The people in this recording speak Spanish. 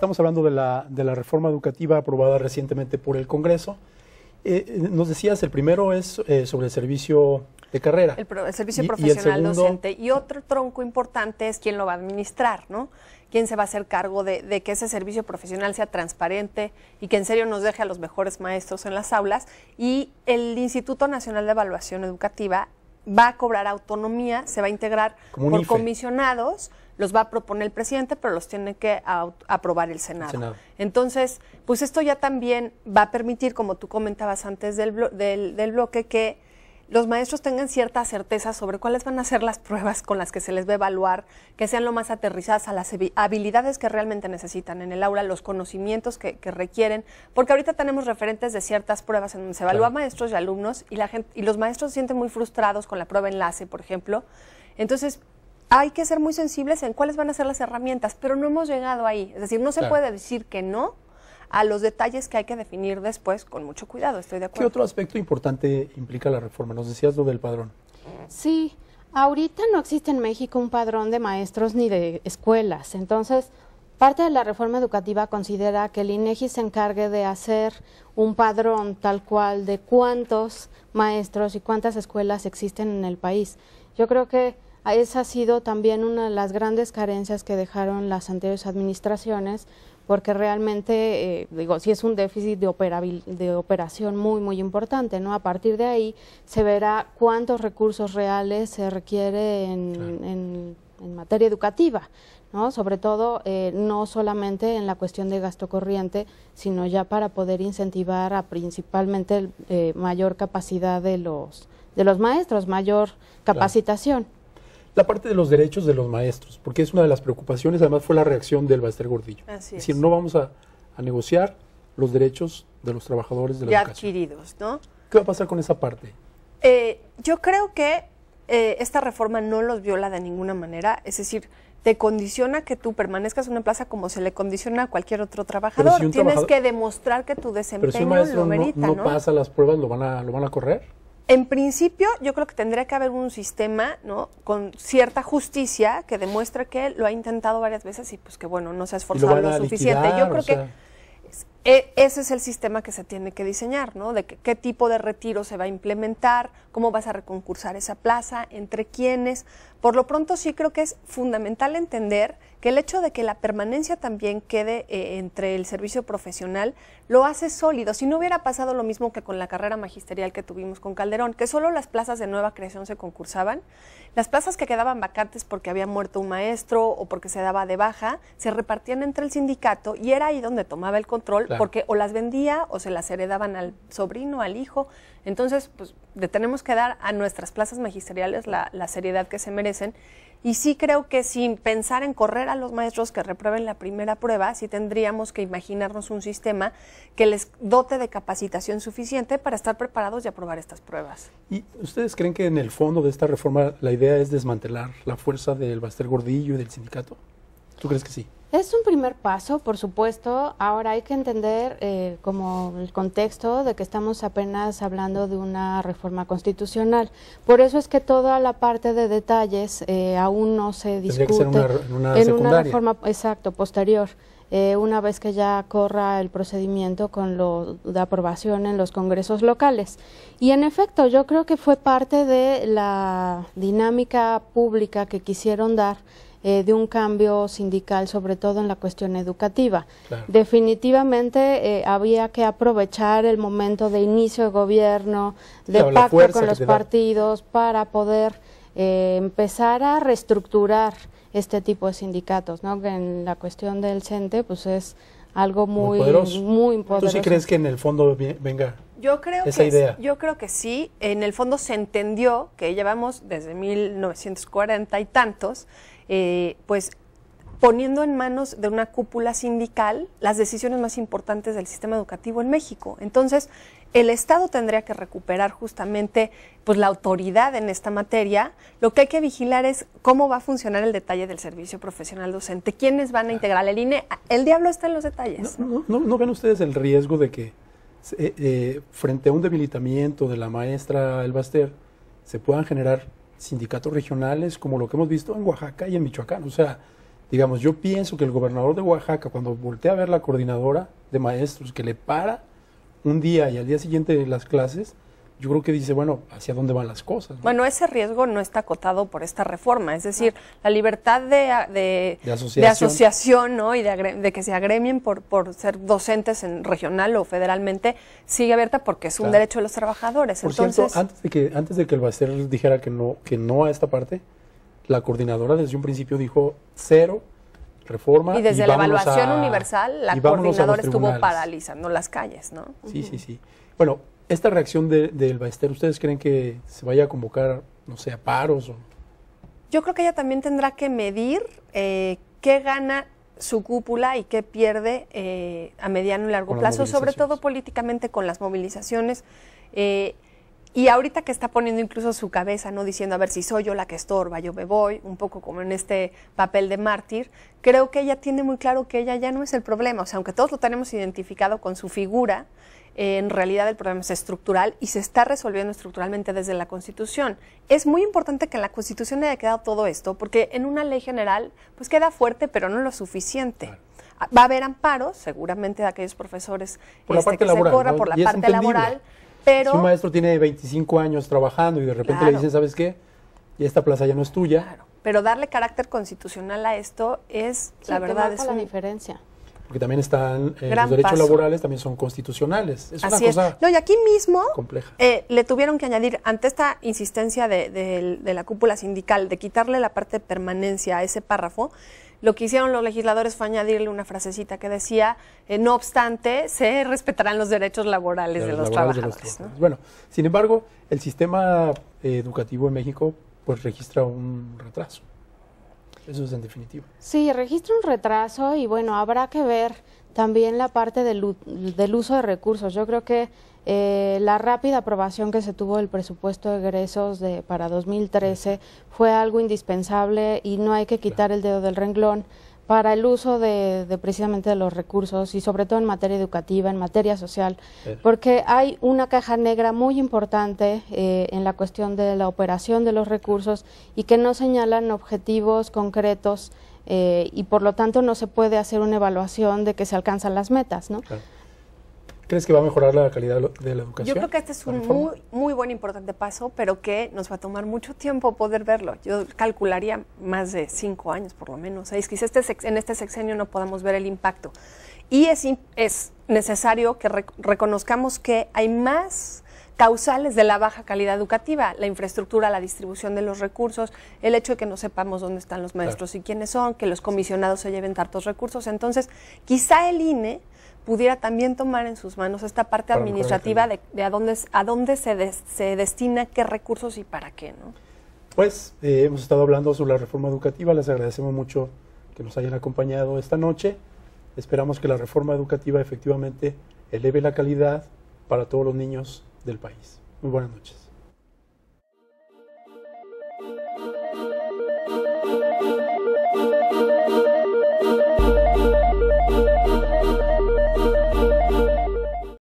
estamos hablando de la, de la reforma educativa aprobada recientemente por el Congreso. Eh, eh, nos decías, el primero es eh, sobre el servicio de carrera. El, servicio profesional docente. Y otro tronco importante es quién lo va a administrar, ¿no? Quién se va a hacer cargo de, que ese servicio profesional sea transparente y que en serio nos deje a los mejores maestros en las aulas. Y el Instituto Nacional de Evaluación Educativa va a cobrar autonomía, se va a integrar por comisionados los va a proponer el presidente, pero los tiene que aprobar el Senado. Entonces, pues esto ya también va a permitir, como tú comentabas antes del, bloque, que los maestros tengan cierta certeza sobre cuáles van a ser las pruebas con las que se les va a evaluar, que sean lo más aterrizadas a las habilidades que realmente necesitan en el aula, los conocimientos que, requieren, porque ahorita tenemos referentes de ciertas pruebas en donde se evalúa maestros y alumnos y, la gente, y los maestros se sienten muy frustrados con la prueba enlace, por ejemplo. Entonces, hay que ser muy sensibles en cuáles van a ser las herramientas, pero no hemos llegado ahí. Es decir, no se puede decir que no a los detalles que hay que definir después con mucho cuidado, estoy de acuerdo. ¿Qué otro aspecto importante implica la reforma? Nos decías lo del padrón. Sí, ahorita no existe en México un padrón de maestros ni de escuelas, entonces parte de la reforma educativa considera que el INEGI se encargue de hacer un padrón tal cual de cuántos maestros y cuántas escuelas existen en el país. Yo creo que esa ha sido también una de las grandes carencias que dejaron las anteriores administraciones, porque realmente, eh, digo, si es un déficit de, operación muy, muy importante, ¿no? A partir de ahí se verá cuántos recursos reales se requiere en, en, materia educativa, ¿no? Sobre todo, eh, no solamente en la cuestión de gasto corriente, sino ya para poder incentivar a principalmente eh, mayor capacidad de los, de los maestros, mayor capacitación la parte de los derechos de los maestros, porque es una de las preocupaciones, además fue la reacción del Baester Gordillo. Así es. decir, no vamos a, negociar los derechos de los trabajadores de la ya adquiridos, ¿no? ¿Qué va a pasar con esa parte? Eh, yo creo que eh, esta reforma no los viola de ninguna manera, es decir, te condiciona que tú permanezcas en una plaza como se le condiciona a cualquier otro trabajador. Tienes que demostrar que tu desempeño lo merita, no, pasa las pruebas, lo van lo van a correr. En principio, yo creo que tendría que haber un sistema, ¿no? Con cierta justicia que demuestre que lo ha intentado varias veces y pues que bueno, no se ha esforzado lo, suficiente. yo creo que e, ese es el sistema que se tiene que diseñar, ¿no? De qué tipo de retiro se va a implementar, cómo vas a reconcursar esa plaza, entre quiénes. Por lo pronto sí creo que es fundamental entender que el hecho de que la permanencia también quede eh, entre el servicio profesional lo hace sólido. Si no hubiera pasado lo mismo que con la carrera magisterial que tuvimos con Calderón, que solo las plazas de nueva creación se concursaban, las plazas que quedaban vacantes porque había muerto un maestro o porque se daba de baja, se repartían entre el sindicato y era ahí donde tomaba el control porque o las vendía o se las heredaban al sobrino, al hijo. Entonces, pues le tenemos que dar a nuestras plazas magisteriales la seriedad que se merecen y sí creo que sin pensar en correr a los maestros que reprueben la primera prueba, sí tendríamos que imaginarnos un sistema que les dote de capacitación suficiente para estar preparados y aprobar estas pruebas. ¿Y ustedes creen que en el fondo de esta reforma la idea es desmantelar la fuerza del Baster Gordillo y del sindicato? ¿Tú crees que sí? Es un primer paso, por supuesto. Ahora hay que entender eh, como el contexto de que estamos apenas hablando de una reforma constitucional. Por eso es que toda la parte de detalles eh, aún no se discute. una, en una reforma, exacto, posterior. Eh, una vez que ya corra el procedimiento con de aprobación en los congresos locales. Y en efecto, yo creo que fue parte de la dinámica pública que quisieron dar eh, de un cambio sindical, sobre todo en la cuestión educativa. Definitivamente eh, había que aprovechar el momento de inicio de gobierno, de pacto con los partidos, para poder eh, empezar a reestructurar este tipo de sindicatos, ¿no? Que en la cuestión del CENTE, pues es algo muy, muy poderoso. ¿Tú sí crees que en el fondo venga yo creo esa que, idea? Yo creo que sí. En el fondo se entendió que llevamos desde 1940 y tantos eh, pues poniendo en manos de una cúpula sindical las decisiones más importantes del sistema educativo en México. Entonces, el Estado tendría que recuperar justamente pues, la autoridad en esta materia. Lo que hay que vigilar es cómo va a funcionar el detalle del servicio profesional docente, quiénes van a integrar el INE. El diablo está en los detalles. ¿No, ven ustedes el riesgo de que eh, frente a un debilitamiento de la maestra Elbaster se puedan generar sindicatos regionales, como lo que hemos visto en Oaxaca y en Michoacán. O sea, digamos, yo pienso que el gobernador de Oaxaca, cuando voltea a ver la coordinadora de maestros que le para un día y al día siguiente las clases, yo creo que dice, bueno, ¿hacia dónde van las cosas? Bueno, ese riesgo no está acotado por esta reforma, es decir, la libertad de, de, asociación. ¿no? y de, que se agremien por, por ser docentes en regional o federalmente sigue abierta porque es un derecho de los trabajadores. Entonces, antes de que, antes de que el Baster dijera que no, que no a esta parte, la coordinadora desde un principio dijo cero reforma. Y desde la evaluación universal, la coordinadora estuvo paralizando las calles, ¿no? Sí, sí, sí. Bueno, esta reacción del de, ¿ustedes creen que se vaya a convocar, no sé, a paros? Yo creo que ella también tendrá que medir eh, qué gana su cúpula y qué pierde eh, a mediano y largo plazo, sobre todo políticamente con las movilizaciones. Eh, y ahorita que está poniendo incluso su cabeza, no diciendo, a ver si soy yo la que estorba, yo me voy, un poco como en este papel de mártir, creo que ella tiene muy claro que ella ya no es el problema. O sea, aunque todos lo tenemos identificado con su figura, en realidad el problema es estructural y se está resolviendo estructuralmente desde la Constitución. Es muy importante que en la Constitución haya quedado todo esto, porque en una ley general, pues queda fuerte, pero no lo suficiente. Va a haber amparos, seguramente, de aquellos profesores este, que se corra por la parte laboral. Pero, si un maestro tiene 25 años trabajando y de repente le dicen, ¿sabes qué? Y esta plaza ya no es tuya. Pero darle carácter constitucional a esto es, la verdad, es la diferencia porque también están eh, los derechos laborales también son constitucionales. Es una es. cosa no, y aquí mismo eh, le tuvieron que añadir, ante esta insistencia de, la cúpula sindical de quitarle la parte de permanencia a ese párrafo, lo que hicieron los legisladores fue añadirle una frasecita que decía, eh, no obstante, se respetarán los derechos laborales, de, los, trabajadores. Bueno, sin embargo, el sistema educativo en México pues registra un retraso. Eso es en definitiva. Sí, registra un retraso y bueno, habrá que ver también la parte del, uso de recursos. Yo creo que eh, la rápida aprobación que se tuvo del presupuesto de egresos de, para 2013 fue algo indispensable y no hay que quitar el dedo del renglón para el uso de, precisamente de los recursos y sobre todo en materia educativa, en materia social, eh. porque hay una caja negra muy importante eh, en la cuestión de la operación de los recursos y que no señalan objetivos concretos eh, y por lo tanto no se puede hacer una evaluación de que se alcanzan las metas, ¿no? ¿Crees que va a mejorar la calidad de la educación? Yo creo que este es un muy, muy buen, importante paso, pero que nos va a tomar mucho tiempo poder verlo. Yo calcularía más de cinco años, por lo menos Es Quizás este en este sexenio no podamos ver el impacto. Y es, es necesario que reconozcamos que hay más causales de la baja calidad educativa, la infraestructura, la distribución de los recursos, el hecho de que no sepamos dónde están los maestros y quiénes son, que los comisionados se lleven tantos recursos. Entonces, quizá el INE pudiera también tomar en sus manos esta parte administrativa de, a dónde, a dónde se, se destina qué recursos y para qué, ¿no? Pues eh, hemos estado hablando sobre la reforma educativa, les agradecemos mucho que nos hayan acompañado esta noche. Esperamos que la reforma educativa efectivamente eleve la calidad para todos los niños del país. Muy buenas noches.